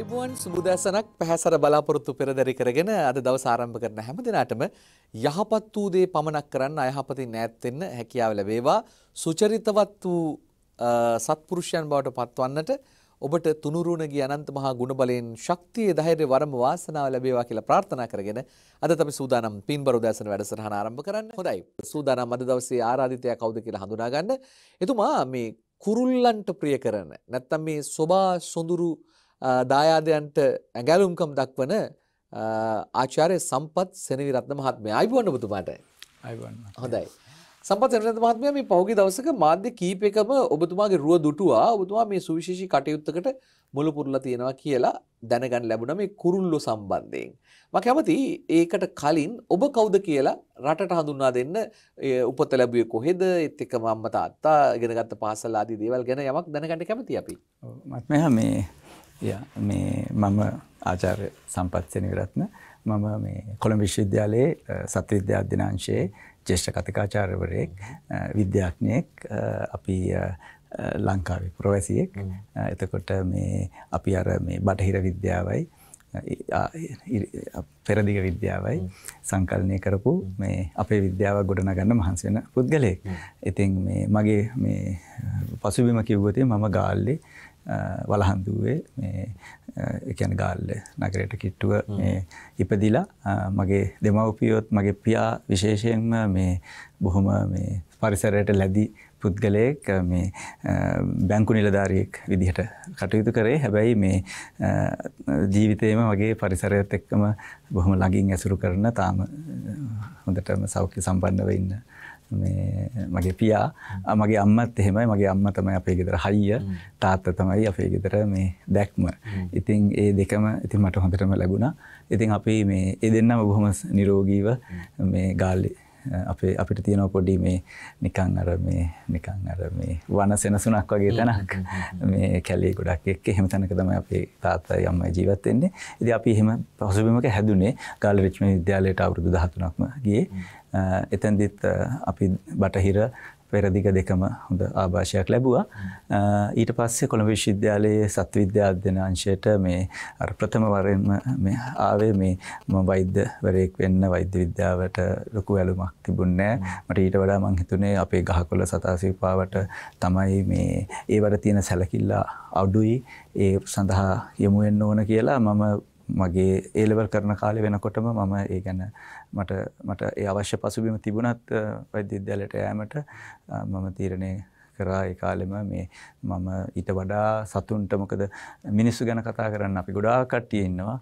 අයිබුවන් සුබදැසනක් පැහැසර බලාපොරොත්තු පෙරදරි කරගෙන අද දවස ආරම්භ කරන හැම දිනාටම යහපත් වූ දේ පමණක් කරන්න අයහපතින් ඈත් වෙන්න හැකියාව ලැබේවා සුචරිතවත් වූ සත්පුරුෂයන් බවට පත්වන්නට ඔබට තුනුරුණ ගිය අනන්ත මහා ගුණ බලයෙන් ශක්තිය ධෛර්ය වරම වාසනාව ලැබේවා කියලා ප්‍රාර්ථනා කරගෙන අද අපි සූදානම් පින්බර උදෑසන වැඩසටහන ආරම්භ කරන්න. හොඳයි. සූදානම් අද දවසේ ආරාධිතයා කවුද කියලා හඳුනා ගන්න. එතුමා මේ කුරුල්ලන්ට ප්‍රිය කරන නැත්තම් මේ සොබා සොඳුරු දායාදයන්ට ඇඟැලුම්කම් දක්වන ආචාර්ය සම්පත් සෙනවිරත්න මහත්මයා. ආයිබෝන්න ඔබතුමාට. ආයිබෝන්න. හොඳයි. සම්පත් සෙනවිරත්න මහත්මයා මේ පහුගිය දවසක මාධ්‍ය කීපයකම ඔබතුමාගේ රුව දුටුවා. ඔබතුමා මේ සුවිශේෂී කටයුත්තකට මුළු පුරලා තියෙනවා කියලා දැනගන්න ලැබුණා මේ කුරුල්ලෝ සම්බන්ධයෙන්. මම කැමති ඒකට කලින් ඔබ කවුද කියලා රටට හඳුන්වා දෙන්න උපත ලැබුවේ කොහෙද ඒත් එක්කම අම්මා තාත්තා ඉගෙනගත්ත පාසල් ආදී දේවල් ගැන යමක් දැනගන්න කැමතියි අපි. ඔව් මත් මෙහා මේ මේ මම ආචාර්ය සම්පත්සෙන විරත්න මම මේ කොළඹ විශ්වවිද්‍යාලයේ සත්‍ය විද්‍යා අධ්‍යනාංශයේ ජේෂ්ඨ කතිකාචාර්යවරයෙක් විද්‍යාඥයෙක් අපි ලංකාවේ ප්‍රොෆෙසියෙක් එතකොට මේ අපි අර මේ බටහිර විද්‍යාවයි පෙරදිග විද්‍යාවයි සංකල්නය කරපු මේ අපේ විද්‍යාව ගොඩනගන්න මහන්සි වෙන පුද්ගලයෙක්. ඉතින් මේ මගේ මේ පසුබිම කිව්වොතේ මම ගාල්ලේ වලහන්දුවේ එකැන ගාල්ල නගරයට කිට්ටුව ඉපදිලා මගේ දෙමවපියොත් මගේ පියා විශේෂයෙන්ම මේ බොහොම මේ පරිසරයට ලැදි පුද්ගලයෙක් මේ බැංකු නිලධාරයෙක් විදිහට කටයුතු කරේ හැබැයි මේ ජීවිතයම වගේ පරිසරයත් එක්කම බොහොම ලඟින් ඇසුරු කරන තාම හොඳටම සෞඛ්‍ය සම්බන්ධව ඉන්න මගේ පියා මගේ අම්මත් එහෙමයි මගේ අම්ම තමයි අපේ ගෙදර හයිය තාත්ත තමයි අපේ ගෙදර මේ දැක්ම ඉතින් ඒ දෙකම ඉතින් මට හොඳටම ලැබුණා ඉතින් අපි මේ ඒ දෙන්නම බොහොම නිරෝගීව මේ ගාල්ලි අපේ අපිට තියෙන පොඩි මේ නිකං අර මේ නිකං අර මේ වන සෙනසුනක් වගේ තැනක් මේ කැලේ ගොඩක් එක් එහෙම තැනක තමයි අපේ තාත්තා යම්ම ජීවත්වෙන්නේ ඉති අපි එහෙම පසුබිමක හැදුනේ ගාල රච්ම විද්‍යාලයට අවුරුදු දහතුනක්ම ගේ එතැන්දිත් අපි බටහිර පෙරදිග දෙකම හොඳ ආභාෂයක් ලැබවා. ඊට පස්සේ කොළඹ විශ්විද්‍යාලයේ සත්විද්‍ය අධ්‍යනාංශයට මේ අර ප්‍රථමවරෙන්ම ආවේ මේ ම වෛද්‍යවරයෙක් වෙන්න වෛද්‍ය විද්‍යාවට ලොකු ඇලුමක් තිබුන්නෑ මට ඊට වඩා මංහිතුනේ අපේ ගහකොල සතාසිපාවට තමයි මේ ඒවට තියෙන සැලකිල්ලා අවඩුයි ඒ සඳහා යමුවෙන්න ඕන කියලා මම මගේ ඒලවල් කරන කාලෙ වෙනකොටම මම ඒ ගැන මට මට ඒ අවශ්‍ය පසුබිම තිබුණත් වෛද්‍යද්‍යාලයට යෑමට මම තීරණය කරා ඒ කාලෙම මේ මම ඊට වඩා සතුන්ට මොකද මිනිස්සු ගැන කතා කරන්න අපි ගොඩාක් කට්ටිය ඉන්නවා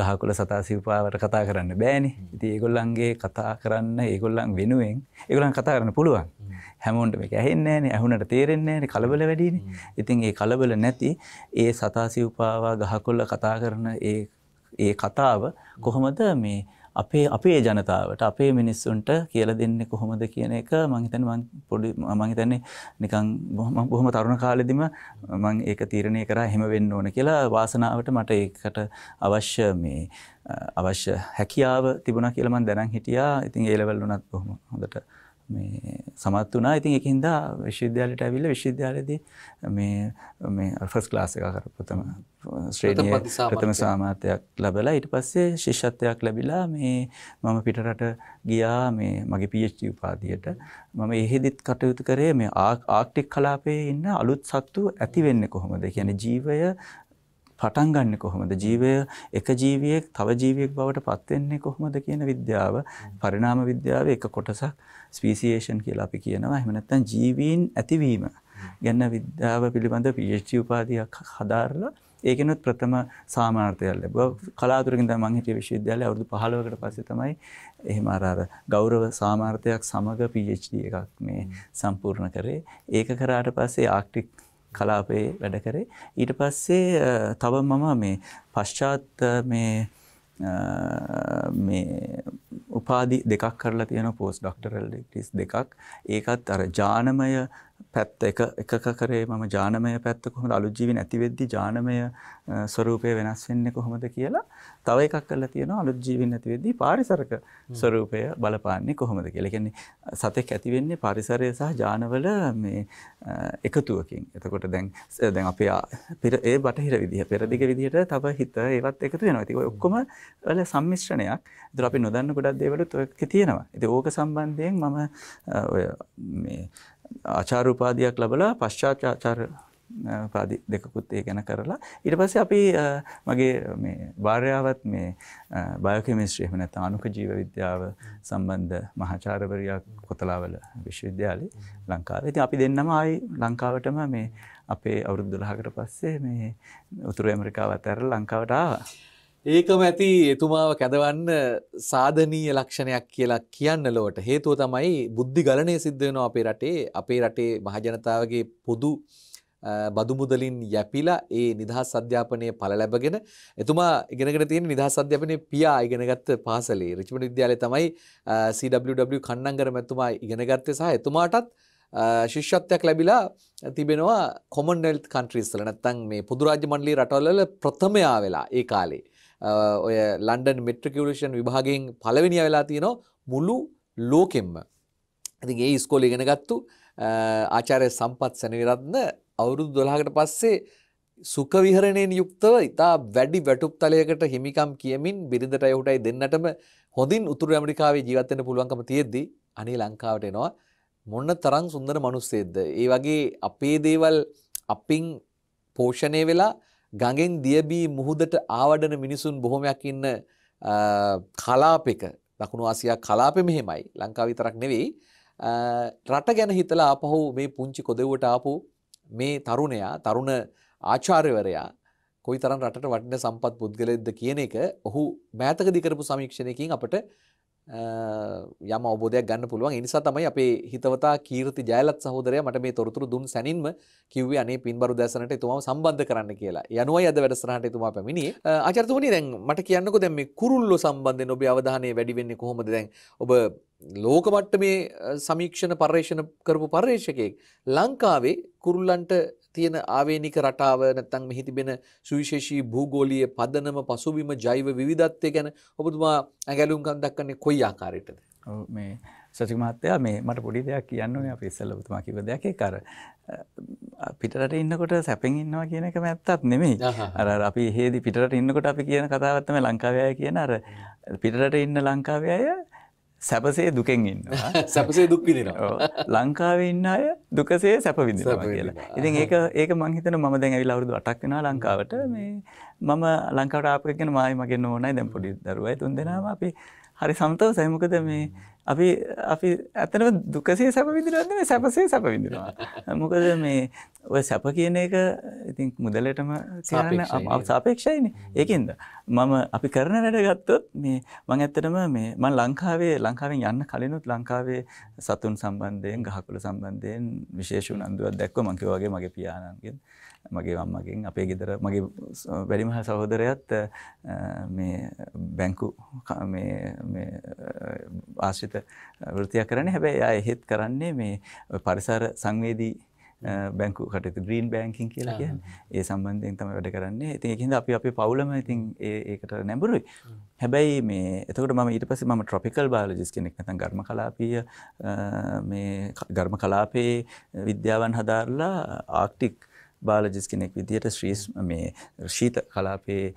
ගහකොළ සතා සිව්පාවට කතා කරන්න බෑනේ. ඉතින් ඒගොල්ලන්ගේ කතා කරන්න ඒගොල්ලන් වෙනුවෙන් ඒගොල්ලන් කතා කරන්න පුළුවන්. හැමෝන්ට මේක ඇහෙන්නේ නැහැ නේ, ඇහුනට තේරෙන්නේ නැහැ නේ, කලබල වැඩිනේ. ඉතින් ඒ කලබල නැති ඒ සතා සිව්පාවා ගහකොළ කතා කරන ඒ ඒ කතාව කොහොමද මේ අපේ අපේ ජනතාවට අපේ මිනිස්සුන්ට කියල දෙන්නේ කොහොමද කියන එක මංහිතන පොඩි මංහිතන්නේ නිකං බොහම බොහොම තරුණ කාලෙදිම මං ඒක තීරණය කර හෙම වෙන්න ඕන කියලා වාසනාවට මට ඒකට අවශ්‍ය මේ අවශ්‍ය හැකියාව තිබුණ කියලමන් දැනන් හිටියා ඉතින් ඒලවල් වනත් බොහොම හොඳට මේ සමත් වනා ඉතින් එකහින්ද විශ්වවිද්‍යාලට ඇවිල්ල විශ්වවිද්‍යාලද මේ අල්ෆස් ලාස එක කරපුතම ශ්‍රේණිය ප්‍රථම සාමාතයක් ලබලා ඉට පස්සේ ශිෂ්ෂත්වයක් ලැබිලා මේ මම පිටරට ගියා මේ මගේ පිච්චි උපාදියට මම එහෙදිත් කටයුතු කරේ මේ ආක්ටික් කලාපේ ඉන්න අලුත් සත්තු ඇතිවෙන්න කොහොමද කියන ජීවය පටන් ගන්න කොහොමද ජීවය එක ජීවියෙක් තව ජීවියෙක් බවට පත්වෙන්නේ කොහොමද කියන විද්‍යාව පරිණාම විද්‍යාව එක කොටසක් ස්පීසිේෂන් කියලා අපි කියනවා එහෙම නැත්නම් ජීවීන් ඇතිවීම ගැන විද්‍යාව පිළිබඳ PhD උපාධියක් හදාරලා ඒකෙනුත් ප්‍රථම සාමාර්ථයක් ලැබුවා කලාතුරකින් තමයි මං හිටිය විශ්වවිද්‍යාලයේ අවුරුදු 15කට පස්සේ තමයි එහෙම අර අර ගෞරව සාමාර්ථයක් සමග PhD එකක් මේ සම්පූර්ණ කරේ ඒක කරාට පස්සේ ආක්ටික් කලාපයේ වැඩ කරේ. ඊට පස්සේ තව මම මේ පශ්චාත් මේ මේ උපාදි දෙකක් කරලා තියෙන පෝස් ඩොක්ටරල් ඩිග්‍රීස් දෙකක් ඒකත් අර ජානමය පැත්ත එක එකක කරේ මම ජානමය පැත්ත කොහොමද අලුත් ජීවි නැති වෙද්දි ජානමය ස්වરૂපය වෙනස් වෙන්නේ කොහොමද කියලා තව එකක් කරලා තියෙනවා අලුත් ජීවි නැති වෙද්දි පාරිසරක ස්වરૂපය බලපාන්නේ කොහොමද කියලා. ඒ කියන්නේ සතෙක් ඇති වෙන්නේ පරිසරය සහ ජානවල මේ එකතුවකින්. එතකොට දැන් දැන් අපේ පෙර ඒ බටහිර විදිහ පෙරදිග විදිහට තව හිත ඒවත් එකතු වෙනවා. ඉතින් ඔය ඔක්කොම වල සම්මිශ්‍රණයක්. ඒතර අපි නොදන්න ගොඩක් දේවලුත් ඔයක තියෙනවා. ඉතින් ඕක සම්බන්ධයෙන් මම ඔය මේ ආචාර උපාධියක් ලබලා පශ්චාත් ආචාර පාදි දෙකකුත් ඒ ගැන කරලා ඊට පස්සේ අපි මගේ මේ භාර්යාවත් මේ බයෝකෙමිස්ට්‍රි එහෙම නැත්නම් අණුක ජීව විද්‍යාව සම්බන්ධ මහාචාර්යවරියා කොතලාවල විශ්වවිද්‍යාලේ ලංකාවේ. ඉතින් අපි දෙන්නම ආයි ලංකාවටම මේ අපේ අවුරුදු 12කට පස්සේ මේ උතුරු ඇමරිකාව අතහැරලා ලංකාවට ආවා. ඒකම ඇති එතුමාව කැදවන්න සාධනීය ලක්ෂණයක් කියලා කියන්න ලොවට හේතුව තමයි බුද්ධි ගලනය සිද්ධ වෙනවා අපේ රටේ අපේ රටේ මහජනතාවගේ පොදු බදු මුදලින් යැපිලා ඒ නිදහස් අධ්‍යාපනයේ ඵල ලැබගෙන එතුමා ඉගෙනගෙන තියෙන නිදහස් අධ්‍යාපනයේ පියා ඉගෙනගත්ත පාසලේ රිච්මන්ඩ් විද්‍යාලයේ තමයි CWW කන්නංගර මැතිතුමා ඉගෙන ගත්තේ සහ එතුමාටත් ශිෂ්‍යත්වයක් ලැබිලා තිබෙනවා කොමන්වෙල්ත් කන්ට්‍රීස් වල නැත්නම් මේ පොදු රාජ්‍ය මණ්ඩලීය රටවල ප්‍රථමයා වෙලා ඒ කාලේ ඔය ලන්ඩන් මෙට්‍රිකියලේෂන් විභාගයෙන් පළවෙනිය වෙලා තියෙනවා මුළු ලෝකෙම්ම. ඉතින් ඒ ඉස්කෝලේ ඉගෙන ගත්තු ආචාර්ය සම්පත් සෙනවිරත්න අවුරුදු 12කට පස්සේ සුඛ විහරණයෙන් යුක්තව ඉතා වැඩි වැටුප් තලයකට හිමිකම් කියමින් බිරිඳට යහුටයි දෙන්නටම හොඳින් උතුරු ඇමරිකාවේ ජීවත් වෙන්න පුළුවන්කම තියෙද්දි අනේ ලංකාවට එනවා මොන්න තරම් සුන්දර මිනිස්සෙක්ද. ඒ වගේ අපේ දේවල් අපින් පෝෂණය වෙලා ගඟෙන් දියබී මුහුදට ආවඩන මිනිසුන් බොහොමයක් ඉන්න කලාපෙක දකුණු ආසියා කලාපෙ මෙහෙමයි ලංකාව විතරක් නෙවෙයි රට ගැන හිතලා ආපහු මේ පුංචි කොදෙව්වට ආපු මේ තරුණයා තරුණ ආචාර්යවරයා කොයිතරම් රටට වටින සම්පත් පුද්ගලයෙක්ද කියන එක ඔහු මෑතකදී කරපු සමීක්ෂණයකින් අපට යම් අවබෝධයක් ගන්න පුළුවන්. ඒ නිසා තමයි අපේ හිතවතා කීර්ති ජයලත් සහෝදරයා මට මේ තොරතුරු දුන් සැනින්ම කිව්වේ අනේ පින්බරු දැසනට එතුමාව සම්බන්ධ කරන්න කියලා. යනුවයි අද වැඩසටහනට එතුමා පැමිණියේ. ආචාර්යතුමනි දැන් මට කියන්නකෝ දැන් මේ කුරුල්ලෝ සම්බන්ධයෙන් ඔබේ අවධානය වැඩි වෙන්නේ කොහොමද දැන් ඔබ ලෝක මට්ටමේ සමීක්ෂණ පර්යේෂණ කරපු පර්යේෂකයෙක් ලංකාවේ කුරුල්ලන්ට තියෙන ආවේනික රටාව නැත්නම් මෙහි තිබෙන සුවිශේෂී භූගෝලීය පදනම පසුබිම ජෛව විවිධත්වය ගැන ඔබතුමා ඇඟලුම්කම් දක්වන්නේ කොයි ආකාරයටද? ඔව් මේ සචික මහත්තයා මේ මට පොඩි දෙයක් කියන්න ඕනේ අපි ඉස්සෙල්ලා ඔබතුමා කිව්ව දෙයක් ඒක අර පිටරට ඉන්නකොට සැපෙන් ඉන්නවා කියන එක මැත්තක් නෙමෙයි. අර අපි හේදි පිටරට ඉන්නකොට අපි කියන කතාවක් තමයි ලංකාවේ අය කියන අර පිටරට ඉන්න ලංකාවේ අය සැපසේ දුකෙන් ඉන්න සැපසේ දුක්විදින ලංකාවේ ඉන්න අය දුකසේ සැපවිදිනවා කියලා ඉතින් ඒ ඒක මංහිතන ම දැන් ඇවිල් අවුරුදු අටක් වෙන ලංකාවට මේ මම ලංකාවට ආපගෙන මායි මගෙන් ඕනයි දැම් පොඩි දරුවයි තුන් දෙෙනවා අපි හරි සන්තෝසයි මොකද මේ අපි අපි ඇතනම දුකසේ සැප විදිරන්න සැපසේ සැප විදිරවා මොකද මේ ඔය සැප කියන එක ඉතින් මුදලටම කරන්න සාපේක්ෂයින ඒකෙන්ද මම අපි කරන වැඩ ගත්තොත් මේ මං ඇත්තටම මේ මං ලංකාවේ ලංකාවෙන් යන්න කලිනුත් ලංකාවේ සතුන් සම්බන්ධයෙන් ගහකුල සම්බන්ධයෙන් විශේෂ උනන්දුවත් දැක්ව මංකිවගේ මගේ පියාණන්ගෙන් මගේ වම්මකින් අපේ ගෙදර මගේ වැඩිමහ සහෝදරයත් මේ බැංකු ආශ්‍රිත වෘතිය කරන හැබැයි යා එහෙත් කරන්නේ මේ පරිසර සංවේදී බැංකු කටයුතු ග්‍රීන් බැංකින් කියලා කියන්න ඒ සම්බන්ධයෙන් තම වැඩ කරන්නේ ඉතින් එකහිද අපි අපේ පවුලම ඉතින් ඒකට නැඹුරුයි හැබැයි මේ එතකට ම ඊට පස ම ට්‍රොපිකල් බාලජිස් කෙනෙක් නැතන් ගර්ම කලාපිය මේ ගර්ම කලාපයේ විද්‍යාවන් හදාරලා ආක්ටික් බාලජිස් කෙනෙක් විදියට ශ්‍රීස් මේ ශීත කලාපයේ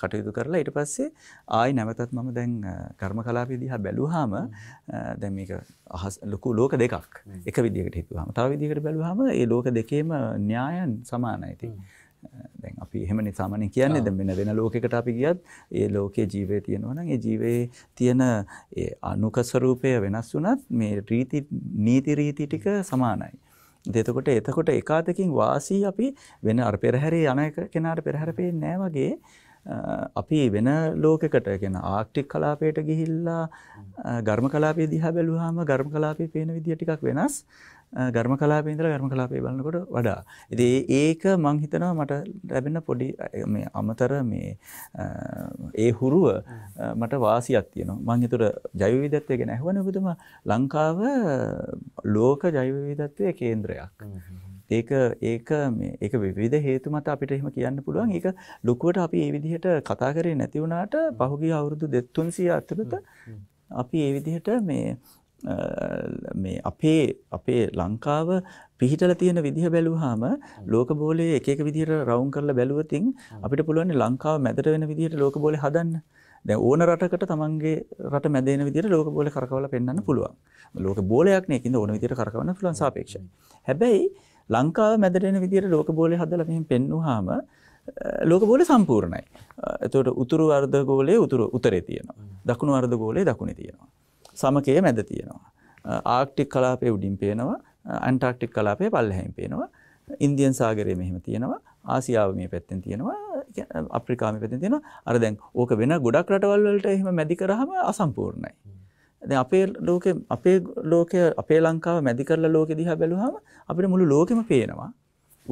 කටයුතු කරලා ඉට පස්සේ ආයි නැවතත් මම දැන් කර්ම කලාපය දිහා බැලුහාම දැ මේක අහස් ලොකු ලෝක දෙකක් එක විදිකට හිතුවාම තව විදිකට බැලුහම ඒ ලෝක දෙකේම න්‍යායන් සමානයිති. දැන් අපි එහෙමනි සාමනය කියන්නේ ද මෙන වෙන ලෝකට අපි ගියත් ඒ ලෝකයේ ජීවය තියෙනවන ඒ ජීවයේ තියෙන අනුකස්වරූපය වෙනස් වනත් මේ රීති නීතිරීති ටික සමානයි. දෙතකොට එතකොට එකාතකින් වාසී අපි වෙන අර පෙරහැරේ යන කෙනාට පෙරහැර පේන්නේ නැහැ වගේ අපි වෙන ලෝකයකට කියන ආක්ටික් කලාපයට ගිහිල්ලා ඝර්ම කලාපයේ දිහා බැලුවාම ඝර්ම කලාපයේ පේන විදිය ටිකක් වෙනස්. ගර්ම කලාපේ ඉඳලා ගර්ම කලාපේ බලනකොට වඩා. ඉතින් ඒක මං හිතනවා මට ලැබෙන පොඩි මේ අමතර මේ ඒ හුරුව මට වාසියක් තියෙනවා. මං හිතුවට ජෛව විවිධත්වය ගැන අහුවනේ ඔබතුමා ලංකාව ලෝක ජෛව විවිධත්වයේ කේන්ද්‍රයක්. ඒක ඒක මේ ඒක විවිධ හේතු මත අපිට එහෙම කියන්න පුළුවන්. ඒක ලොකුවට අපි මේ විදිහට කතා කරේ නැති වුණාට පහුගිය අවුරුදු 2300 ඇතුළත අපි මේ විදිහට මේ මේ අපේ අපේ ලංකාව පිහිටලා තියෙන විදිහ බැලුවාම ලෝක බෝලේ එක එක විදිහට රවුම් කරලා බැලුවතින් අපිට පුළුවන් ලංකාව මැදට වෙන විදිහට ලෝක බෝලේ හදන්න. දැන් ඕන රටකට තමන්ගේ රට මැද වෙන විදිහට ලෝක බෝලේ කරකවලා පෙන්වන්න පුළුවන්. ලෝක බෝලයක් නේ ඒකින්ද ඕන විදිහට කරකවන්න පුළුවන් සාපේක්ෂයි. හැබැයි ලංකාව මැදට එන විදිහට ලෝක බෝලේ හදලා මෙහෙම පෙන්වුවාම ලෝක බෝල සම්පූර්ණයි. එතකොට උතුරු අර්ධගෝලයේ උතුරු උතරේ තියෙනවා. දකුණු අර්ධගෝලයේ දකුණේ තියෙනවා. සමකය මැද තියෙනවා. ආක්ටික් කලාපය උඩින් පේනවා ඇන්ටාක්ටික් කලාපය පල්ලහැම් පේනවා ඉන්දියන් සාගරය මෙහෙම තියෙනවා ආසියාව මේ පැත්තෙන් තියෙනවා අප්‍රිකාමි පැතින් තියෙන අර දැන් ඕක වෙන ගොඩක් රටවල්වලට එහෙම මැදි කරහම අසම්පූර්ණයි. දැන් අපේ ලෝකේ අපේ ලෝකය අපේ ලංකාව මැදි කරලා ලෝකෙ දිහා බැලුවාම අපිට මුළු ලෝකෙම පේනවා.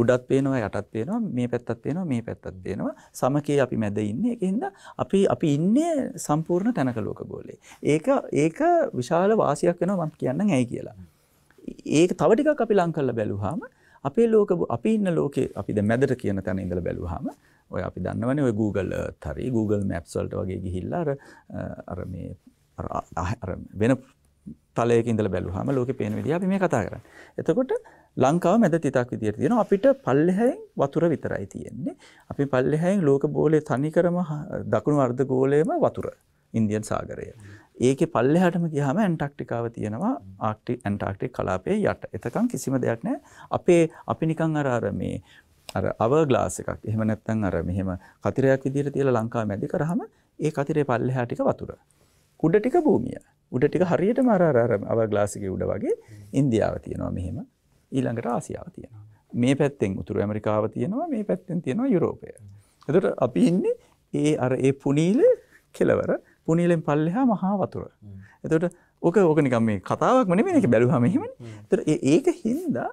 උඩත් පේනවා යටත් පේනවා මේ පැත්තත් පේනවා මේ පැත්තත් පේනවා සමකේ අපි මැද ඉන්නේ ඒක හින්දා අපි අපි ඉන්නේ සම්පූර්ණ තැනක ලෝක ගෝලයේ ඒක ඒක විශාල වාසියක් වෙනවා මම කියන්නම් ඇයි කියලා ඒක තව ටිකක් අපි ලං කරලා බැලුවාම අපේ ලෝක අපි ඉන්න ලෝකේ අපි දැන් මැදට කියන තැන ඉඳලා බැලුවාම ඔය අපි දන්නවනේ ඔය Google Earth හරි Google Maps වලට වගේ ගිහිල්ලා අර අර මේ අර වෙන තලයක ඉඳලා බැලුවාම ලෝකේ පේන විදිහ අපි මේ කතා කරන්නේ එතකොට ලංකාව මැද තිතක් විදියට තියෙන අපිට පල්ලෙහැයින් වතුර විතරයි තියෙන්නේ. අපි පල්ලෙහැයින් ලෝක බෝලේ තනිකරම දකුණු අර්ධ ගෝලයේම වතුර ඉන්දියන් සාගරය. ඒකේ පල්ලෙහාටම ගියාම ඇන්ටාක්ටිකාව තියෙනවා ආක්ටික් ඇන්ටාක්ටික් කලාපයේ යට. එතකන් කිසිම දෙයක් නැහැ. අපේ අපි නිකන් අර අර මේ අර අවර් ග්ලාස් එකක්. එහෙම නැත්නම් අර මෙහෙම කතිරයක් විදියට තියලා ලංකාව මැදි කරාම ඒ කතිරේ පල්ලෙහා ටික වතුර. උඩ ටික භූමිය. උඩ ටික හරියටම අර අර අවර් ග්ලාස් එකේ උඩ වගේ ඉන්දියාව තියෙනවා මෙහෙම. ඊළඟට ආසියාව තියෙනවා. මේ පැත්තෙන් උතුරු ඇමරිකාව තියෙනවා මේ පැත්තෙන් තියෙනවා යුරෝපය. එතකොට අපි ඉන්නේ ඒ අර ඒ පුනීල කෙලවර පුනීලෙන් පල්ලෙහා මහා වතුර. එතකොට ඕක ඕක නිකම් මේ කතාවක් නෙමෙයි මේක බැලුවාම එහෙමනේ. එතකොට ඒක හින්දා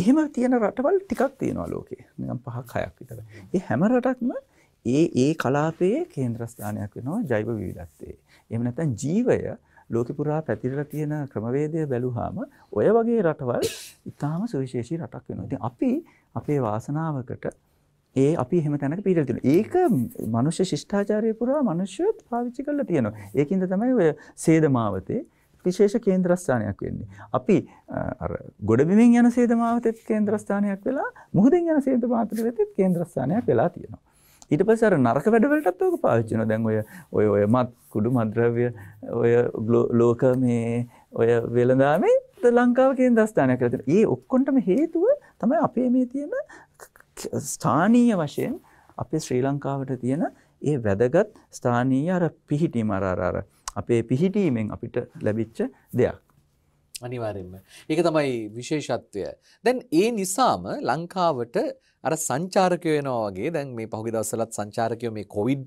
එහෙම තියෙන රටවල් ටිකක් තියෙනවා ලෝකේ. නිකම් පහක් හයක් විතර. ඒ හැම රටක්ම ඒ ඒ කලාපයේ කේන්ද්‍රස්ථානයක් වෙනවා ජෛව විවිධත්වයේ. එහෙම නැත්නම් ජීවය ලෝක පුරා පැතිරලා තියෙන ක්‍රමවේදය බැලුවාම ඔය වගේ රටවල් ඉතාම සුවිශේෂී රටක් වෙනවා. ඉතින් අපි අපේ වාසනාවකට ඒ අපි එහෙම තැනක පිටලා තියෙනවා. ඒක මනුෂ්‍ය ශිෂ්ටාචාරය පුරා මිනිස්සු පාවිච්චි කරලා තියෙනවා. ඒකින්ද තමයි ඔය සේදමාවතේ විශේෂ කේන්ද්‍රස්ථානයක් වෙන්නේ. අපි අර ගොඩබිමින් යන සේදමාවතෙත් කේන්ද්‍රස්ථානයක් වෙලා මුහුදෙන් යන සේදමාවතෙත් කේන්ද්‍රස්ථානයක් වෙලා තියෙනවා. ඊට පස්සේ අර නරක වැඩවලටත් ඕක පාවිච්චි කරනවා. දැන් ඔය ඔය ඔය මත් කුඩු මද්‍රව්‍ය ඔය ලෝක මේ ඔය වෙළඳාමේ ලංකාව කියෙන් දස්ථානයක් කරතින ඒ ඔක්කොටම හේතුව තමයි අපේ මේ තියෙන ස්ථානීය වශයෙන් අපේ ශ්‍රී ලංකාවට තියෙන ඒ වැදගත් ස්ථානීය අර පිහිටීමරාරාර අපේ පිහිටීමෙන් අපිට ලැබිච්ච දෙයක්. අනිවාරෙන්ම ඒක තමයි විශේෂත්වය දැන් ඒ නිසාම ලංකාවට අර සංචාරකය වෙනවාගේ දැන් මේ පහුගි දවසලත් සංචාරකයෝ මේ කොවිඩ්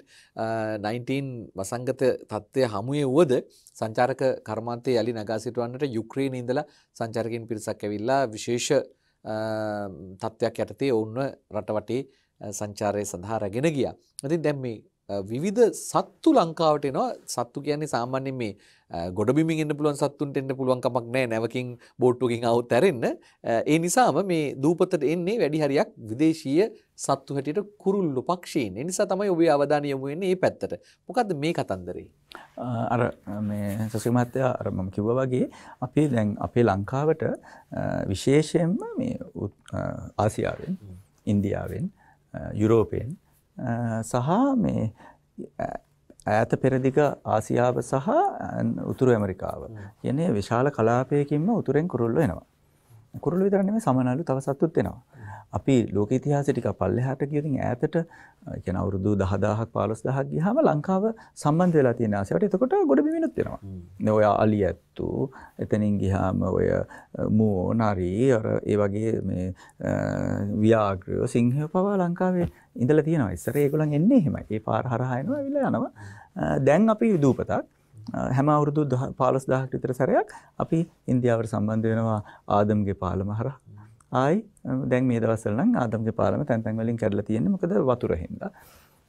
19 වසංගත තත්ත්වය හමුවේ වුවද සංචාරක කර්මාන්තයේ යලි නගා සිටවන්නට යුක්‍රේනයේ ඉඳලා සංචාරකයන් පිරිසක් ඇවිල්ලා විශේෂ තත්ත්වයක් යටතේ ඔවුන්ව රටවටේ සංචාරය සඳහා රැගෙන ගියා. ඉතින් දැන් මේ විවිධ සත්තු ලංකාවට එනවා. සත්තු කියන්නේ සාමාන්‍යයෙන් මේ ගොඩබිමින් එන්න පුළුවන් සත්තුන්ට එන්න පුළුවන් කමක් නැහැ නැවකින් බෝට්ටුවකින් આવුත් ඇරෙන්න. ඒ නිසාම මේ දූපතට එන්නේ වැඩි හරියක් විදේශීය සත්තු හැටියට කුරුල්ලු පක්ෂීන්. ඒ නිසා තමයි ඔබේ අවධානය යොමු වෙන්නේ මේ පැත්තට. මොකද්ද මේ කතන්දරේ? අර මේ සසි මහත්තයා අර මම කිව්වා වගේ අපි දැන් අපේ ලංකාවට විශේෂයෙන්ම මේ ආසියාවෙන් ඉන්දියාවෙන් යුරෝපයෙන් සහ මේ ඈත පෙරදිග ආසියාව සහ උතුරු ඇමරිකාව කියන්නේ විශාල කලාපයකින්ම උතුරෙන් කුරුල්ලෝ එනවා. කුරුල්ලෝ විතර නෙමෙයි සමනලු තව සත්තුත් එනවා. අපි ලෝක ඉතිහාසෙ ටික පල්ලෙහාට ගියකින් ඈතට කියන අවුරුදු 10000ක් 15000ක් ගියාම ලංකාව සම්බන්ධ වෙලා තියෙන ආසියාවට එතකොට ගොඩ බිමිනුත් වෙනවා. නේ ඔය අලි ඇත්තු එතනින් ගියාම ඔය මෝ නරි අර ඒ වගේ මේ ව්‍යාග්‍ර සිංහය පවා ලංකාවේ ඉඳලා තියෙනවා. ඉස්සර ඒගොල්ලන් එන්නේ එහෙමයි. ඒ පාර හරහා එනවා ඇවිල්ලා යනවා. දැන් අපි දූපතක් හැම අවුරුදු 15000ක් විතර සැරයක් අපි ඉන්දියාවට සම්බන්ධ වෙනවා ආදම්ගේ පාලම හරහා ආයි දැන් මේ දවස්වල නම් ආදම්ක පාලම තැන් තැන් වලින් කැඩලා තියෙන්නේ මොකද වතුර හින්දා.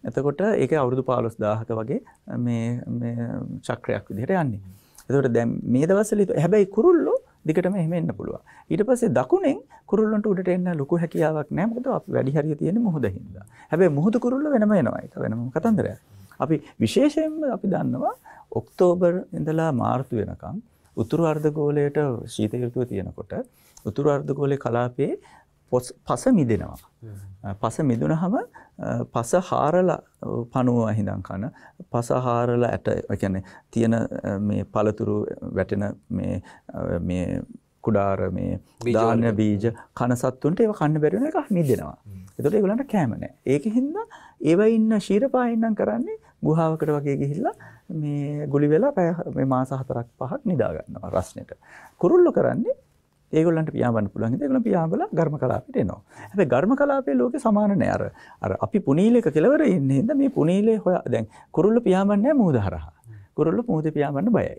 එතකොට ඒක අවුරුදු 15000ක වගේ මේ මේ චක්‍රයක් විදිහට යන්නේ. එතකොට දැන් මේ දවස්වල හැබැයි කුරුල්ලෝ දිගටම එහෙම එන්න පුළුවන්. ඊට පස්සේ දකුණෙන් කුරුල්ලන්ට උඩට එන්න ලොකු හැකියාවක් නැහැ. මොකද අපි වැඩි හරිය තියෙන්නේ මුහුද හින්දා. හැබැයි මුහුදු කුරුල්ල වෙනම එනවා. ඒක වෙනම කතන්දරයක්. අපි විශේෂයෙන්ම අපි දන්නවා ඔක්තෝබර් ඉඳලා මාර්තු වෙනකම් උතුරු අර්ධගෝලයට ශීත ඍතුව තියෙනකොට උතුරු අර්ධගෝලය කලාපයේ පස මිදෙනවා. පස මිදුනහම පස හාරලා පණුව හිඳන් කන පස හාරලා ඇට කියන්නේ තියෙන මේ පළතුරු වැටෙන මේ මේ කුඩාර මේ ධාන්‍ය බීජ කන සත්තුන්ට ඒව කන්න බැරි වෙන එක මිදෙනවා. ඒතකොට ඒගොල්ලන්ට කැම නැහැ. ඒකෙන් හින්දා ඒව ඉන්න ශීරපායින්නම් කරන්නේ ගුහාවකට වගේ ගිහිල්ලා මේ ගොලි වෙලා පැය මේ මාස 4ක් 5ක් නිදා ගන්නවා රස්නෙට. කුරුල්ලෝ කරන්නේ ඒගොල්ලන්ට පියාඹන්න පුළුවන්. ඒගොල්ලෝ පියාඹලා ඝර්ම කලාපයට එනවා. හැබැයි ඝර්ම කලාපයේ ලෝකේ සමාන නෑ අර. අර අපි පුනීලයක කෙලවර ඉන්නේ හින්දා මේ පුනීලේ හොය දැන් කුරුල්ල පියාඹන්නේ නෑ මූද හරහා. කුරුල්ල මූද පියාඹන්න බයයි.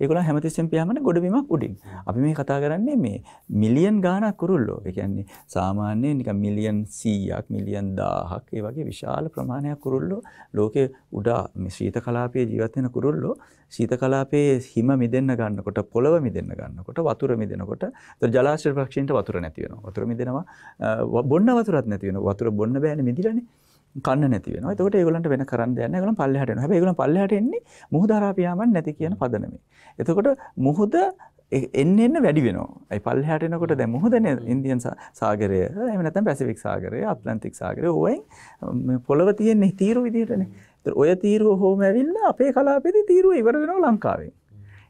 ඒගොල්ල හැමතිස්සෙම පියාඹන ගොඩබිමක් උඩින්. අපි මේ කතා කරන්නේ මේ මිලියන් ගාණක් කුරුල්ලෝ. ඒ කියන්නේ සාමාන්‍යයෙන් නිකන් මිලියන් 100ක්, මිලියන් 1000ක් ඒ වගේ විශාල ප්‍රමාණයක් කුරුල්ලෝ ලෝකයේ උඩා මේ ශීත කලාපයේ ජීවත් වෙන කුරුල්ලෝ ශීත කලාපයේ හිම මිදෙන්න ගන්නකොට පොළව මිදෙන්න ගන්නකොට වතුර මිදෙනකොට ජලාශය ප්‍රක්ෂීන්ට වතුර නැති වෙනවා. වතුර මිදෙනවා. බොන්න වතුරත් නැති වෙනවා. වතුර බොන්න බෑනේ මිදිලානේ. කන්න නැතිවෙන තකට ඒගලට වෙන කරන්න යන්න ගලන් පල්ලහට හැ ගල පල්ලහටෙන්නේ මුහදරාපියාමන් නැති කියන පදනමේ. එතකොට මුහුද එන්න එන්න වැඩි වෙනවා පල්හටනකොට දැ මුහදන ඉන්දියන් සාගරය එමනත පැසිවික් සාගරය අත්ලන්තික් සාගරය ඔයින් පොළව තියෙන්නේ තීරු විදිටන ඔය තීරුව හෝම ඇවිල්ල අපේ කලාපෙති තීරුව ඉවර වෙන ලංකාවේ.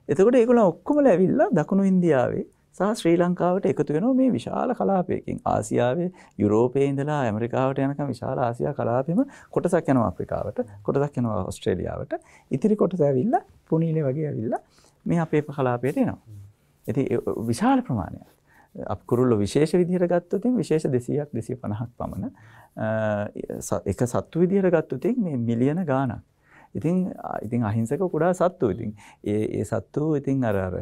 එතකොට ඒකුල ඔක්කොම ඇවිල්ලා දකුණු ඉන්දියාවේ සහ ශ්‍රී ලංකාවට එකතු වෙනවා මේ විශාල කලාපයකින් ආසියාවේ යුරෝපයේ ඉඳලා ඇමරිකාවට යනකම් විශාල ආසියා කලාපෙම කොටසක් යනවා අප්‍රිකාවට කොටසක් යනවා ඔස්ට්‍රේලියාවට ඉතිරි කොටස ඇවිල්ලා පුනීලේ වගේ ඇවිල්ලා මේ අපේ කලාපයට එනවා. ඉතින් විශාල ප්‍රමාණයක්. අපකුරුල්ල විශේෂ විදිහට ගත්තොතින් විශේෂ 200ක් 250ක් පමණ එක සත්තු විදිහට ගත්තොතින් මේ මිලියන ගාණක්. ඉතින් ඉතින් අහිංසක කුඩා සත්තු ඉතින් ඒ ඒ සත්තු ඉතින් අර අර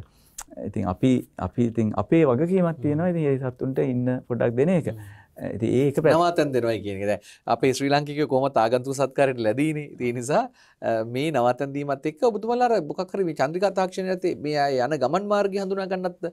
ඉතින් අපි අපි ඉතින් අපේ වගකීමක් තියෙනවා ඉතින් ඒ සත්තුන්ට ඉන්න පොඩක් දෙන එක. ඒක පැනවාතන් දෙනවා කියනක අපේ ශ්‍රී ලංකික කොම තාගන්තු සත්කාරයට ලැදීන තිය නිසා මේ නවතන්දීමත් එක් ඔබතුමල්ලාර බොකරම චන්ද්‍රික තාක්ෂණ ඇති මේ යන ගමන් මාර්ග හඳුනාගන්නත්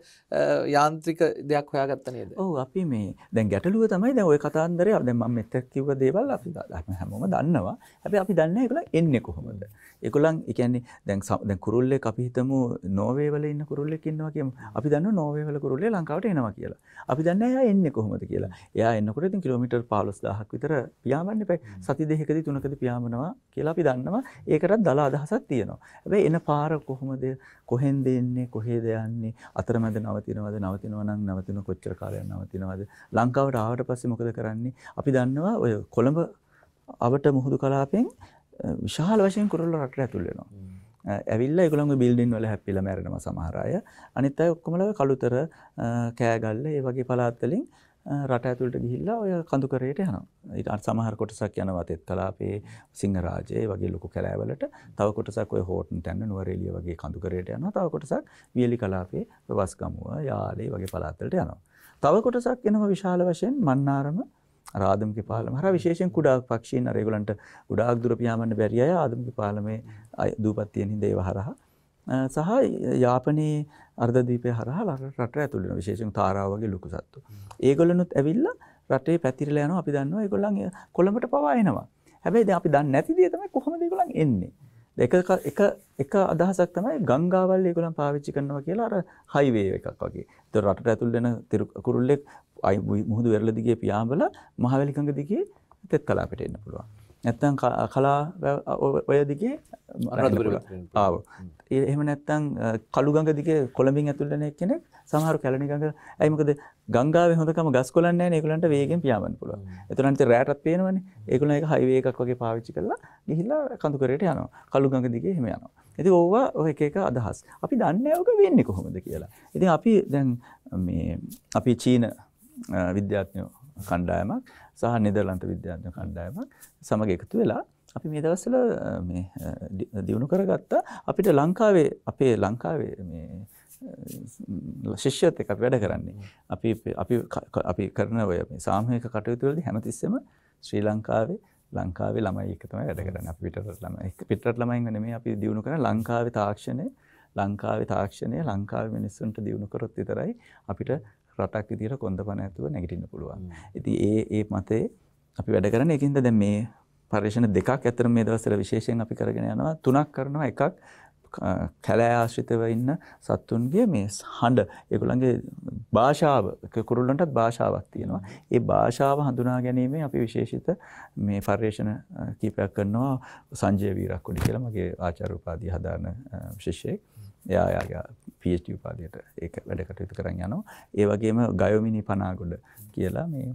යාන්ත්‍රික දෙයක් හොයාගත්තනේද ඕ අපි මේ දැන් ගැටලුව තමයි දැ ඔය කතාන්දරය අද ම මෙත කිව දේවල් අපි හැමෝම දන්නවා ඇැ අපි දන්න එකලා එන්න කොහොමද එකුලන් එකන්නේ දැන් සද කුරුල්ලෙ අපිහිතම නෝවේවල ඉන්න කුරුල්ලෙක් ඉන්නවා කියම අපි දන්න නෝවේවල කුරුල්ලේ ලංකාවට එනවා කියලා අපි දන්න එන්න කොහොමද කියලා එයා එයා එන්නකොට ඉතින් කිලෝමීටර් 15000ක් විතර පියාඹන්න එපා. සති දෙකකදී තුනකදී පියාඹනවා කියලා අපි දන්නවා. ඒකටත් දල අදහසක් තියෙනවා. හැබැයි එන පාර කොහොමද කොහෙන්ද එන්නේ කොහෙද යන්නේ අතරමැද නවතිනවද නවතිනව නම් නවතින කොච්චර කාලයක් නවතිනවද ලංකාවට ආවට පස්සේ මොකද කරන්නේ? අපි දන්නවා ඔය කොළඹ අවට මුහුදු කලාපෙන් විශාල වශයෙන් කුරුල්ල රටට ඇතුල් වෙනවා. ඇවිල්ලා ඒගොල්ලන්ගේ බිල්ඩින් වල හැප්පිලා මැරෙනවා සමහර අය. අනිත් අය ඔක්කොමලා කළුතර කෑගල්ල ඒ වගේ පළාත් වලින් රට ඇතුළට ගිහිල්ලා ඔය කඳුකරයට යනවා. ඊට අර සමහර කොටසක් යනවා තෙත් කලාපේ සිංහරාජයේ වගේ ලොකු කැලෑවලට, තව කොටසක් ඔය හෝටන් තැන්න නුවරඑළිය වගේ කඳුකරයට යනවා. තව කොටසක් වියලි කලාපේ වස්ගමුව, යාලේ වගේ පළාත් වලට යනවා. තව කොටසක් එනවා විශාල වශයෙන් මන්නාරම ආදමක පාලම හර විශේෂෙන් කුඩාක් පක්ෂීන් අරගලන්ට ගඩාක් දුර පියාමන්න බැරිය ආදමක පාලමේ දූපත්තියෙන් හිදේ වහරහා සහ යාපනයේ අර්ධදීපය හරහා රට ඇතුළෙන විශේෂෙන් තාරාවගේ ලොකු සත්තු. ඒගොල්ලනුත් ඇවිල්ලා රටේ පැතිරලා යනවා අපි දන්නවා ඒගොල්ලන් කොළඹට පවා එනවා. හැබැයි දැන් අපි දන්නේ නැති දේ තමයි කොහොමද ඒගොල්ලන් එන්නේ. එක එක එක අදහසක් තමයි ගංගාවල් ඒගොල්ලන් පාවිච්චි කරනවා කියලා අර හයිවේ එකක් වගේ. ඒතර රටට ඇතුල් වෙන කුරුල්ලෙක් මුහුදු වෙරළ දිගේ පියාඹලා මහවැලි ගඟ දිගේ තෙත් කලාපයට එන්න පුළුවන්. නැත්තං කලා ඔය දිගේ ආව එහෙම නැත්තං කළුගඟ දිගේ කොළඹින් ඇතුළන කෙනෙක් සහර කැලනිගඟ ඇයිමකද ගංගාව හොඳකම ගස් කොලන්න ඒකුලන්ට වේගෙන් පියාමන් පුළුව එතුරන්ට රෑටත් පේනවන ඒකුල එක හයිවේකක් වගේ පාවිච්චි කරලා ගිහිල්ලා කඳුකරයට යන කළුගඟ දිගේ හෙම යනවා ඇති ඕවා ඔය එක එක අදහස් අපි දන්න ඕක වෙන්නේ කොහොමද කියලා ඉතින් අපි දැන් අපි චීන විද්‍යාඥයෝ කණ්ඩායමක් සහ නිදර්ලන්ත විද්‍යාඥ කණ්ඩායමක් සමග එකතු වෙලා අපි මේ දවස්සල දියුණු කරගත්තා අපිට ලංකාවේ අපේ ලංකාවේ මේ ශිෂ්‍යත් එක වැඩ කරන්නේ අපි අපි කරන ඔය සාමයක කටයුතුවලද හැමතිස්සම ශ්‍රී ලංකාවේ ලංකාවේ ළමයි එකතම වැඩ කරන අපිට ළම පිටට ළමයින් වන මේ අපි දියුණු කරන ලංකාවේ තාක්ෂණය ලංකාවේ තාක්ෂණය ලංකාව මිනිස්සුන්ට දියුණු කරොත් විතරයි අපිට රටක් විදියට කොන්දපණ ඇතුව නැගිටින්න පුළුවන්. ඉතින් ඒ ඒ මතේ අපි වැඩ කරන එකින්ද දැන් මේ පර්යේෂණ දෙකක් අතර මේ දවස්වල විශේෂයෙන් අපි කරගෙන යනවා තුනක් කරනවා එකක් කැලෑ ආශ්‍රිතව ඉන්න සත්තුන්ගේ මේ හඬ ඒගොල්ලන්ගේ භාෂාව කුරුල්ලන්ටත් භාෂාවක් තියෙනවා. ඒ භාෂාව හඳුනා ගැනීමේ අපි විශේෂිත මේ පර්යේෂණ කීපයක් කරනවා සංජය වීරක්කොඩි කියලා මගේ ආචාර්ය උපාධිය හදාන ශිෂ්‍යෙක්. එයායාගේ පිට උපාදයට ඒ වැඩ කටයුතු කරන්න යනවා ඒවගේම ගයොමිනි පනාගොඩ කියලා මේ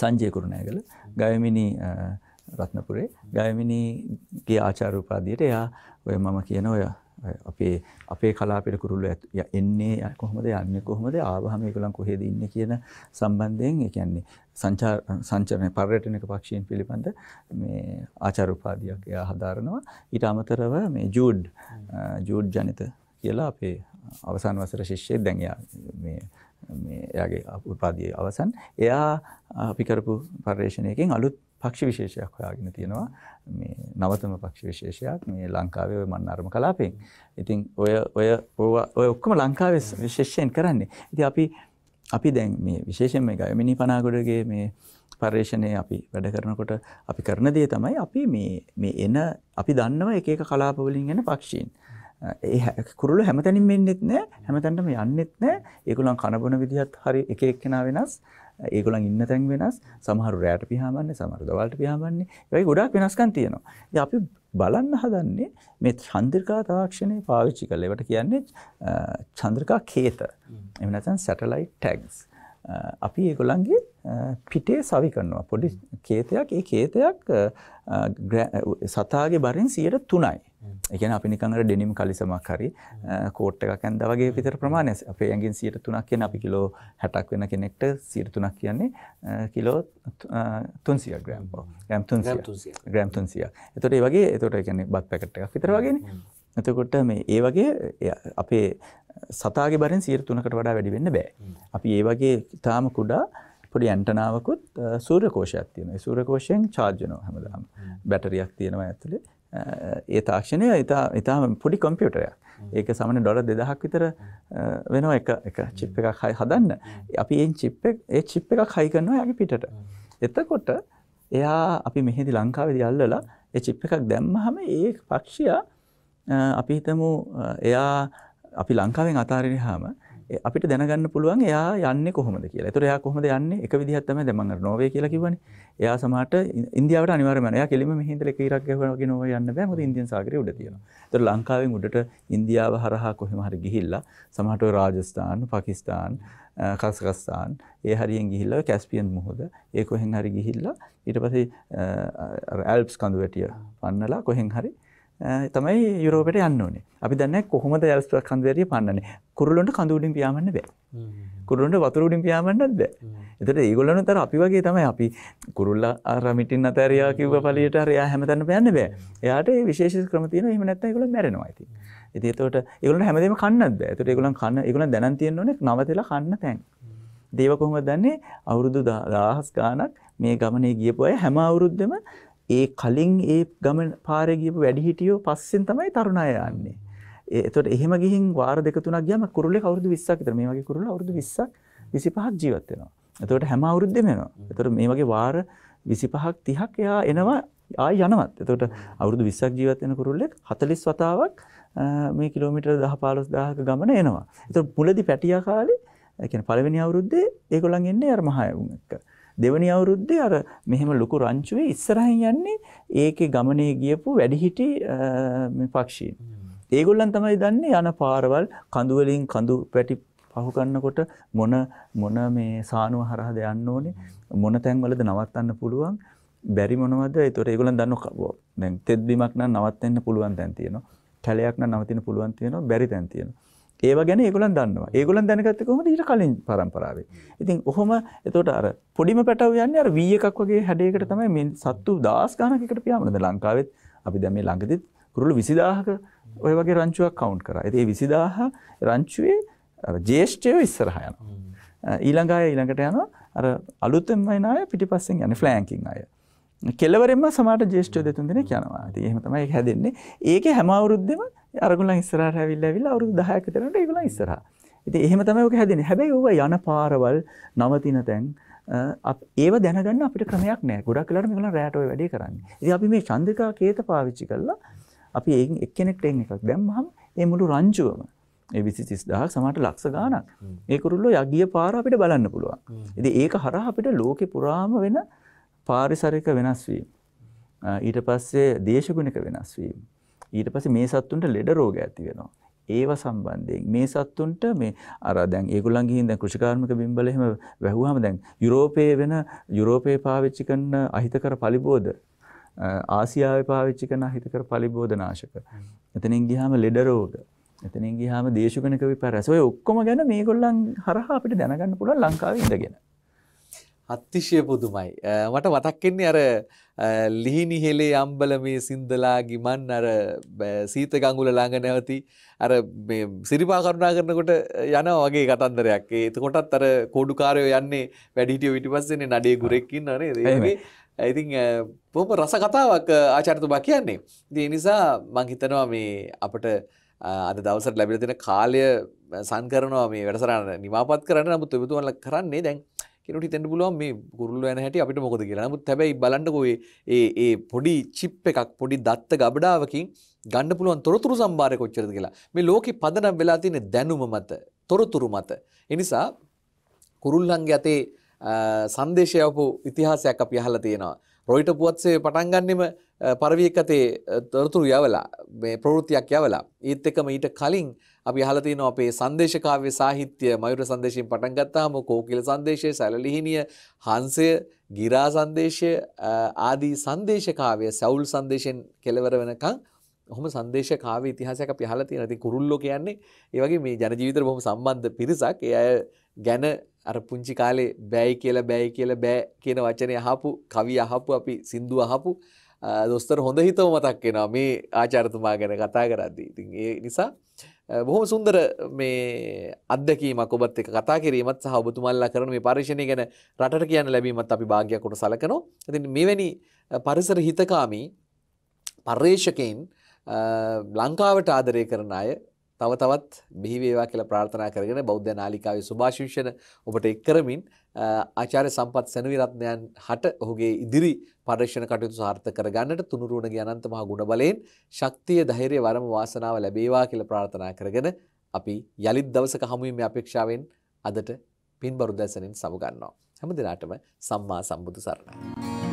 සංජයකුරුණෑගල ගයමිනි රත්නපුරේ ගයමිනිගේ ආචාරූපාදියට එයා ඔය මම කියන ඔය අපේ අපේ කලාපෙට කුරුල්ලෝ එන්නේ කොහොමද යන්නේ කොහොමද ආවහම ඒගොල්ලන් කොහෙද ඉන්නේ කියන සම්බන්ධයෙන් ඒ කියන්නේ සංචරණ පර්යටනක පක්ෂීන් පිළිබඳ මේ ආචාර උපාධියක් එයා හදාරනවා ඊට අමතරව මේ ජූඩ් ජූඩ් ජනිත කියලා අපේ අවසන් වසර ශිෂ්‍යයෙක් දැන් එයා මේ මේ එයාගේ උපාධිය අවසන් එයා අපි කරපු පර්යේෂණයකින් අලුත් පක්ෂ විශේෂයක් හොයාගෙන තියෙනවා මේ නවතම පක්ෂ විශේෂයක් මේ ලංකාවේ ඔය මන්නාරම කලාපයෙන්. ඉතින් ඔය ඔය ඔය ඔක්කොම ලංකාවේ විශේෂයෙන් කරන්නේ. ඉතින් අපි අපි දැන් මේ විශේෂයෙන් මේ ගයමිනී පනාගොඩගේ මේ පර්යේෂණය අපි වැඩ කරනකොට අපි කරන දේ තමයි අපි මේ මේ එන අපි දන්නව එක එක කලාපවලින් එන පක්ෂීන්. ඒ කුරුළු හැමතැනින් එන්නෙත් නෑ හැමතැනටම යන්නෙත් නෑ ඒගොල්ලන් කනබොන විදිහත් හරි එක එක්කෙනා වෙනස්. ඒගොලන් ඉන්න තැන් වෙනස් සමහරු රෑට පිහාමන්නේ සමර දවල්ට පිහාමන්නේ වැයි ගොඩක් වෙනස්කන් තියෙනවා අපි බලන්න හදන්නේ මේ චන්ද්‍රකා තාක්ෂණය පාවිච්චි කලවට කියන්නේ චන්ද්‍රකා කේත එමනතන් සැටලයි ටැක්ස් අපි ඒගොලන්ගේ පිටේ සවි කරනවා පොඩි කේතයක් ඒ කේතයක් සතාගේ බරින් සියයට තුනයි එකන අපි නිකඟට ඩෙනිම් කලිසමක් හරි කෝට් එකක් ඇන්ද වගේ විතර ප්‍රමාණය අපේ ඇගෙන් සියට තුනක් කියෙන් අපි කිලෝ හැටක් වෙන කෙනෙක්ට සිර තුනක් කියන්නේ කිලෝ තුන්සිය ග්‍රම් ග්‍රම් තුන් ග්‍රම් තුන්සිය එතොට ඒ වගේ එතොට එකන බත් පැකට එකක් විතර වගෙන එතකොට මේ ඒ වගේ අපේ සතාගේ බරින් සීර තුනකට වඩා වැඩි වෙන්න බෑ අපි ඒ වගේ තාම කුඩා පොඩි ඇන්ටනාවකුත් සූරකෝෂයක් තියෙන සූරකෝෂයෙන් චාර්ජනෝ හැමදාම බැටරියක් තියෙනවා ඇතුළේ ඒ තාක්ෂණය ඉතා ඉතාම පොඩි කොම්පියුටරයක් ඒක සමන ඩොල දෙදහක් විතර වෙන එක එක චිප් එකක් හයි හදන්න අපි ඒ චිප් ඒ චිප් එකක් හයි කරනවා යගේ පිටට එතකොට එයා අපි මෙහෙදි ලංකාවෙදි අල්ලලා ඒ චිප් එකක් දැම්ම හම ඒ පක්ෂයා අපි හිතමු එයා අපි ලංකාවෙන් අතාරෙන හාම අපිට දැනගන්න පුළුවන් එයා යන්නේ කොහොමද කියලා. ඒතර එයා කොහොමද යන්නේ? එක විදිහක් තමයි දැන් මම අර නෝවේ කියලා කිව්වනේ. එයා සමහරට ඉන්දියාවට අනිවාර්යයෙන්ම යනවා. එයා කෙලින්ම මෙහි ඉඳලා එක ඉරක් ගහවගේ නෝවේ යන්න බෑ. මොකද ඉන්දියන් සාගරය උඩ තියෙනවා. ඒතර ලංකාවෙන් උඩට ඉන්දියාව හරහා කොහෙම හරි ගිහිල්ලා සමහරට රාජස්ථාන, පාකිස්තාන්, කසකස්ථාන් ඒ හරියෙන් ගිහිල්ලා කැස්පියන් මුහුද ඒ කොහෙන් හරි ගිහිල්ලා ඊට පස්සේ ඇල්ප්ස් කඳුවැටිය පන්නලා කොහෙන් හරි තමයි යුරෝපට යන්න ඕනේ අපි දන්න කොහොමද ඇල්ස්ට කන්දවරිය පන්නන්නේ කුරලොන්ට කඳුඩින් පියාමන්න බෑ කුරුන්ට වතුරුඩින් පියාමන්නත් බෑ එතට ඒගොල්ලන තර අපි වගේ තමයි අපි කුරුල්ල අරමිටින් අතරයා කිව්ව පලියට රයා හැමතන්න පැන්න බෑ එයාට විශේෂ ක්‍රමතියන හමනැත්ත ගොල මැරෙනවායිති එතිතට ඒගල හැමදම කන්නද ඇතට ඒගොලන් කන්න ඒගොල දැනතියන්නන නවතලා කන්න තැන් දේව කොහොම දන්නේ අවුරුදු දාහස් ගානක් මේ ගමනේ ගියපු අය හැම අවුරුද්ධම ඒ කලින් ඒ ගමන පාරේ ගියපු වැඩිහිටියෝ පස්සෙන් තමයි තරුණ අය යන්නේ. එතකොට එහෙම ගිහින් වාර දෙක තුනක් ගියාම කුරුල්ලෙක් අවුරුදු 20ක් විතර මේ වගේ කුරුල්ල අවුරුදු 20ක් 25ක් ජීවත් වෙනවා. එතකොට හැම අවුරුද්දෙම එනවා. එතකොට මේ වගේ වාර 25ක් 30ක් එයා එනවා ආයි යනවත්. එතකොට අවුරුදු 20ක් ජීවත් වෙන කුරුල්ලෙක් 40 වතාවක් මේ කිලෝමීටර් 10 15000ක ගමන එනවා. එතකොට මුලදී පැටියා කාලේ ඒ කියන්නේ පළවෙනි අවුරුද්දේ ඒගොල්ලන් එන්නේ අර මහා යවුන් එක්ක. දෙවනි අවුරුද්දේ අර මෙහෙම ලොකු රංචුවේ ඉස්සරහින් යන්නේ ඒකේ ගමනේ ගියපු වැඩිහිටි පක්ෂීන්. ඒගොල්ලන් තමයි දන්නේ යන පාරවල් කඳු වලින් කඳු පැටි පහු කරනකොට මොන මොන මේ සානුව හරහා යන්න ඕනේ මොන තැන්වලද නවත්තන්න පුළුවන් බැරි මොනවද ඒතකොට ඒගොල්ලන් දන්නවා දැන් තෙත් බිමක් නම් නවත්තන්න පුළුවන් තැන් තියෙනවා කැලයක් නම් නවතින්න පුළුවන් තියෙනවා බැරි තැන් තියෙනවා ඒව ගැන ඒගොල්ලන් දන්නවා. ඒගොල්ලන් දැනගත්තේ කොහොමද ඊට කලින් පරම්පරාවේ. ඉතින් ඔහොම එතකොට අර පොඩිම පැටව යන්නේ අර V එකක් වගේ හැඩයකට තමයි මේ සත්තු දහස් ගණක් එකට පියාඹනද ලංකාවෙත්. අපි දැන් මේ ළඟදිත් කුරුළු 20000ක ඔය වගේ රංචුවක් කවුන්ට් කරා. ඉතින් මේ 20000 රංචුවේ අර ජේෂ්ඨයෝ ඉස්සරහා යනවා. ඊළඟ අය ඊළඟට යනවා. අර අලුතෙන් එන අය පිටිපස්සෙන් යන්නේ ෆ්ලෑන්කින් අය. කෙලවරෙන්ම සමහරට ජේෂ්ඨයෝ දෙතුන් දෙනෙක් යනවා. ඉතින් එහෙම තමයි ඒක හැදෙන්නේ. ඒකේ හැම අවුරුද්දෙම අරගුල ඉස්සරහ ඇවිල්ලවිල් අවරු දහයකතරට ඒගුල ඉස්සර ඇති එහෙම තමයි ඕක හැදෙන හැබැයි ඔව යන පාරවල් නවතින තැන් ඒව දැනගන්න අපිට ක්‍රමයක් නෑ ගොඩක් කලට මෙල රෑටෝ වැඩි කරන්න ඉති අපි මේ චන්දකා කේත පාවිච්චි කරලා අපි ඒ එක්කෙනෙක්ට එකක් දැම්හම් එමුළු රංචුවම විසි තිස් දහ සමට ලක්ස ගානක් ඒකුරුල්ලෝ යගිය පාර අපිට බලන්න පුළුවන් එති ඒක හර අපිට ලෝකෙ පුරාම වෙන පාරිසරික වෙනස්වීම ඊට පස්සේ දේශගුණක වෙනස්වීම ඊට පස්සේ මේ සත්තුන්ට ලෙඩ රෝග ඇති වෙනවා. ඒව සම්බන්ධයෙන් මේ සත්තුන්ට මේ අර දැන් ඒගොල්ලන් ගිහින් දැන් කෘෂිකාර්මික බිම්බල එහෙම වැහුවාම දැන් යුරෝපයේ වෙන යුරෝපයේ පාවිච්චි කරන අහිතකර පලිබෝධ ආසියාවේ පාවිච්චි කරන අහිතකර පලිබෝධ නාශක. එතනින් ගියාම ලෙඩ රෝග. එතනින් ගියාම දේශගුණක විපරැස. ඔය ඔක්කොම ගැන මේගොල්ලන් හරහා අපිට දැනගන්න පුළුවන් ලංකාවේ ඉඳගෙන. අත්තිශය පුදුමයි. මට මතක්කෙන්නේ අර ලිහිනිහෙලේ අම්බල මේ සින්දලා ගිමන් අර සීත ගංගුල ළඟ නැවති අර සිරිපා කරුණා කරනකොට යන වගේ කතන්දරයක්. එතකොටත් අර කෝඩුකාරයෝ යන්නේ වැඩිහිටියෝ පිටිපස්සේනේ නඩේ ගුරෙක් ඉන්නව නේද? ඉතින් බොහොම රස කතාවක් ආචාර්යතුමා කියන්නේ. ඉතින් ඒ නිසා මම හිතනවා මේ අපිට අද දවසට ලැබිලා තියෙන කාලය සංකරනවා මේ වැඩසටහන නිමාපත් කරන්න නමුත් ඔබතුමන්ලා කරන්නේ දැන් කෙනට තැට පුලුවන් මේ ගුරුල්ල න හැට අපිට මොකද කියලා නමුත් හැබයි බලන්නකොේ ඒ පොඩි චිප් එකක් පොඩි දත්ත ගබඩාවකින් ගන්න පුළුවන් තොරතුරු සම්භාරය කොච්චරද කියලා මේ ලෝක පදනම් වෙලා තියෙන දැනුම මත තොරතුරු මත එනිසා කුරුල්ලන්ගේ අතේ සංදේශයවපු ඉතිහාසයක් අපි අහලා තියෙනවා රොයිට පුවත්සේ පටන්ගන්නෙම පරවියකතේ තොරතුරු යවලා මේ ප්‍රවෘතියක් යවලා ඒත් එකම ඊට කලින් අපි අහලා තියෙනවා අපේ සංදේශ කාව්‍ය සාහිත්‍ය මයුර සංදේශයෙන් පටන් ගත්තාම කෝකිල සංදේශය, සැලලිහිණිය, හංසය, ගිරා සංදේශය ආදී සංදේශ කාව්‍ය සවුල් සංදේශෙන් කෙලවර වෙනකන් ඔහොම සංදේශ කාව්‍ය ඉතිහාසයක් අපි අහලා තියෙනවා. ඉතින් කුරුල්ලෝ කියන්නේ ඒ වගේ මේ ජන ජීවිතේට බොහොම සම්බන්ධ පිරිසක්. ඒ අය ගැන අර පුංචි කාලේ බෑයි කියලා බෑයි කියලා බෑ කියන වචනේ අහපු කවි අහපු අපි සින්දු අහපු දොස්තර හොඳ හිතව මතක් වෙනවා මේ ආචාර්යතුමා ගැන කතා කරද්දී. ඉතින් ඒ නිසා බොහොම සුන්දර මේ අත්දැකීමක් ඔබත් එක්ක කතා කිරීමත් සහ ඔබතුමන්ලා කරන මේ පරීක්ෂණය ගැන රටට කියන්න ලැබීමත් අපි භාග්‍යයක් උඩ සලකනවා. ඉතින් මෙවැනි පරිසර හිතකාමී පර්යේෂකයන් ලංකාවට ආදරය කරන අය තව තවත් බිහි වේවා කියලා ප්‍රාර්ථනා කරගෙන බෞද්ධ නාලිකාවේ සුභාශිංසන ඔබට එක් කරමින් ආචාර්ය සම්පත් සෙනවිරත්නයන් හට ඔහුගේ ඉදිරි පර්යේෂණ කටයුතු සාර්ථක කරගන්නට තුනුරුවනගේ අනන්ත මහා ගුණ බලයෙන් ශක්තිය ධෛර්යය වරම වාසනාව ලැබේවා කියලා ප්‍රාර්ථනා කරගෙන අපි යළිත් දවසක හමු වීමේ අපේක්ෂාවෙන් අදට පින්බරු දැසනින් සමුගන්නවා. හැම දිනාටම සම්මා සම්බුදු සරණයි.